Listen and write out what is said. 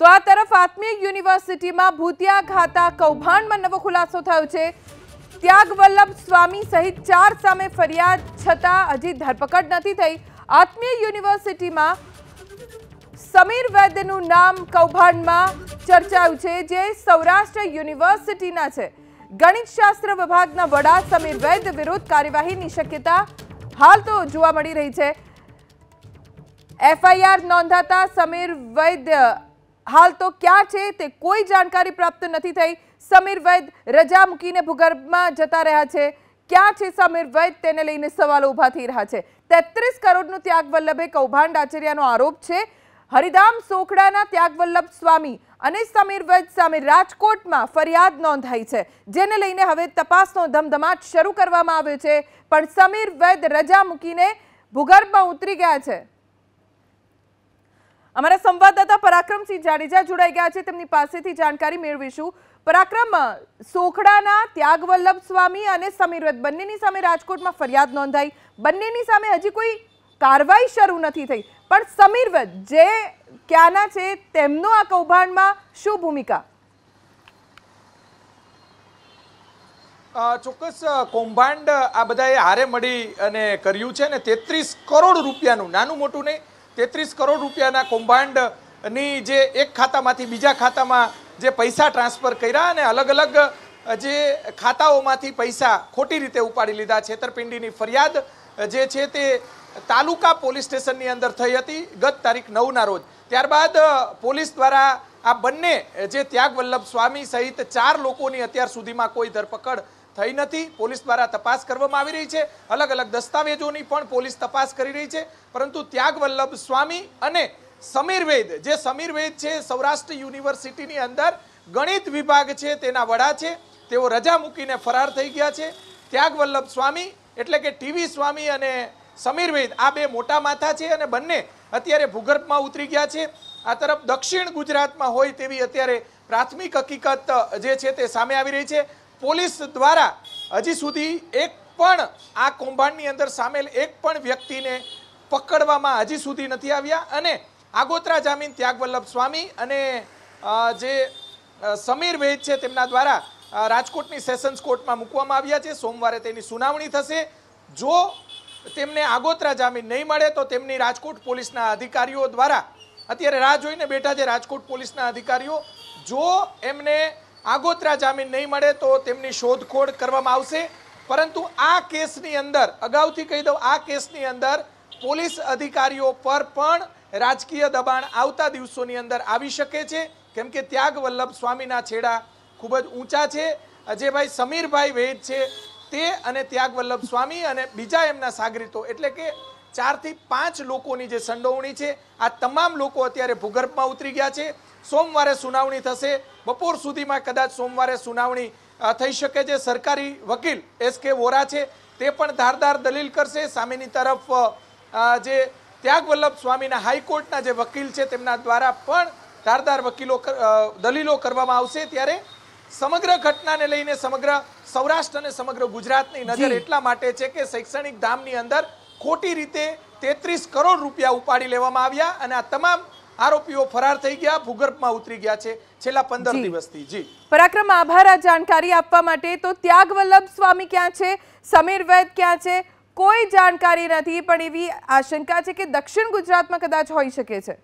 તો આ તરફ આત્મય યુનિવર્સિટીમાં ભૂતિયા ખાતા કૌભાનમાં નવો ખુલાસો થયો છે ત્યાગવल्लभ સ્વામી સહિત ચાર સામે ફરિયાદ છતાં હજી ધરપકડ નથી થઈ આત્મય યુનિવર્સિટીમાં સમીર વૈદ્યનું નામ કૌભાનમાં ચર્ચાયું છે જે સૌરાષ્ટ્ર યુનિવર્સિટીના છે ગણિત શાસ્ત્ર વિભાગના વડા સમીર વૈદ્ય વિરુદ્ધ કાર્યવાહીની શક્યતા હાલ તો જોવા મળી રહી છે એફઆર નોંધાતા સમીર વૈદ્ય હાલ તો ક્યાં છે તે કોઈ જાણકારી પ્રાપ્ત નથી થઈ સમીર વૈદ રજા મૂકીને ભૂગર્ભમાં જતા રહ્યા છે ક્યાં છે સમીર વૈદ તેને લઈને સવાલો ઊભા થઈ રહ્યા છે તેત્રીસ કરોડનું ત્યાગ વલ્લભે કૌભાંડ આચર્યાનો આરોપ છે હરિધામ સોખડાના ત્યાગવલ્લભ સ્વામી અને સમીર વૈદ સામે રાજકોટમાં ફરિયાદ નોંધાઈ છે જેને લઈને હવે તપાસનો ધમધમાટ શરૂ કરવામાં આવ્યો છે પણ સમીર વૈદ રજા મૂકીને ભૂગર્ભમાં ઉતરી ગયા છે અમારા સંવાદદાતા પરાક્રમસિંહ જાડેજા જોડાઈ ગયા છે તેમની પાસેથી જાણકારી મેળવીશું પરાક્રમ સોખડાના ત્યાગવલ્લભ સ્વામી અને સમીરવત બંનેની સામે રાજકોટમાં ફરિયાદ નોંધાઈ બંનેની સામે હજી કોઈ કારવાઈ શરૂ નથી થઈ પણ સમીરવત જે ક્યાંના છે તેમનો આ કૌભાંડમાં શું ભૂમિકા ચોક્કસ કૌભાંડ આ બધાએ હારે મળી અને કર્યું છે ને તેત્રીસ કરોડ રૂપિયાનું નાનું મોટું નહીં તેત્રીસ કરોડ રૂપિયાના કૌભાંડની જે એક ખાતામાંથી બીજા ખાતામાં જે પૈસા ટ્રાન્સફર કર્યા અને અલગ અલગ જે ખાતાઓમાંથી પૈસા ખોટી રીતે ઉપાડી લીધા છેતરપિંડીની ફરિયાદ જે છે તે તાલુકા પોલીસ સ્ટેશનની અંદર થઈ હતી ગત તારીખ નવના રોજ ત્યારબાદ પોલીસ દ્વારા આ બંને જે ત્યાગવલ્લભ સ્વામી સહિત ચાર લોકોની અત્યાર સુધીમાં કોઈ ધરપકડ થઈ નથી પોલીસ દ્વારા તપાસ કરવામાં આવી રહી છે અલગ અલગ દસ્તાવેજોની પણ પોલીસ તપાસ કરી રહી છે પરંતુ ત્યાગવલ્લભ સ્વામી અને સમીર વૈદ જે સમીર વૈદ છે સૌરાષ્ટ્ર યુનિવર્સિટીની અંદર ગણિત વિભાગ છે તેના વડા છે તેઓ રજા મૂકીને ફરાર થઈ ગયા છે ત્યાગવલ્લભ સ્વામી એટલે કે ટીવી સ્વામી અને સમીર વૈદ આ બે મોટા માથા છે અને બંને અત્યારે ભૂગર્ભમાં ઉતરી ગયા છે આ તરફ દક્ષિણ ગુજરાતમાં હોય તેવી અત્યારે પ્રાથમિક હકીકત જે છે તે સામે આવી રહી છે પોલીસ દ્વારા હજી સુધી એક પણ આ કૌભાંડની અંદર સામેલ એક પણ વ્યક્તિને પકડવામાં હજી સુધી નથી આવ્યા અને આગોતરા જામીન ત્યાગવલ્લભ સ્વામી અને જે સમીર વૈદ છે તેમના દ્વારા રાજકોટની સેશન્સ કોર્ટમાં મૂકવામાં આવ્યા છે સોમવારે તેની સુનાવણી થશે જો તેમને આગોતરા જામીન નહીં મળે તો તેમની રાજકોટ પોલીસના અધિકારીઓ દ્વારા અત્યારે રાહ જોઈને બેઠા છે રાજકોટ પોલીસના અધિકારીઓ જો એમને આગોતરા જામીન નહીં મળે તો તેમની શોધખોળ કરવામાં આવશે પરંતુ આ કેસની અંદર અગાઉથી કહી દઉં આ કેસની અંદર પોલીસ અધિકારીઓ પર પણ રાજકીય દબાણ આવતા દિવસોની અંદર આવી શકે છે કેમ કે ત્યાગ વલ્લભ સ્વામીના છેડા ખૂબ જ ઊંચા છે અજયભાઈ સમીરભાઈ વેદ છે તે અને ત્યાગ વલ્લભ સ્વામી અને બીજા એમના સાગરીતો એટલે કે ચારથી પાંચ લોકોની જે સંડોવણી છે આ તમામ લોકો અત્યારે ભૂગર્ભમાં ઉતરી ગયા છે સોમવારે સુનાવણી થશે બપોર સુધીમાં કદાચ સોમવારે સુનાવણી થઈ શકે છે સરકારી વકીલ એસ કે વોરા છે તે પણ ધારદાર દલીલ કરશે સામેની તરફ જે ત્યાગવલ્લભ સ્વામીના હાઈકોર્ટના જે વકીલ છે તેમના દ્વારા પણ ધારદાર વકીલો દલીલો કરવામાં આવશે ત્યારે સમગ્ર ઘટનાને લઈને સમગ્ર સૌરાષ્ટ્ર અને સમગ્ર ગુજરાતની નજર એટલા માટે છે કે શૈક્ષણિક ધામની અંદર ખોટી રીતે તેત્રીસ કરોડ રૂપિયા ઉપાડી લેવામાં આવ્યા અને આ તમામ આરોપીઓ ફરાર થઈ ગયા ભૂગર્ભમાં ઉતરી ગયા છે છેલ્લા પંદર દિવસથી જી પરાક્રમ આભાર આ જાણકારી આપવા માટે તો ત્યાગ વલ્લભ સ્વામી ક્યાં છે સમીર વૈદ ક્યાં છે કોઈ જાણકારી નથી પણ એવી આશંકા છે કે દક્ષિણ ગુજરાતમાં કદાચ હોઈ શકે છે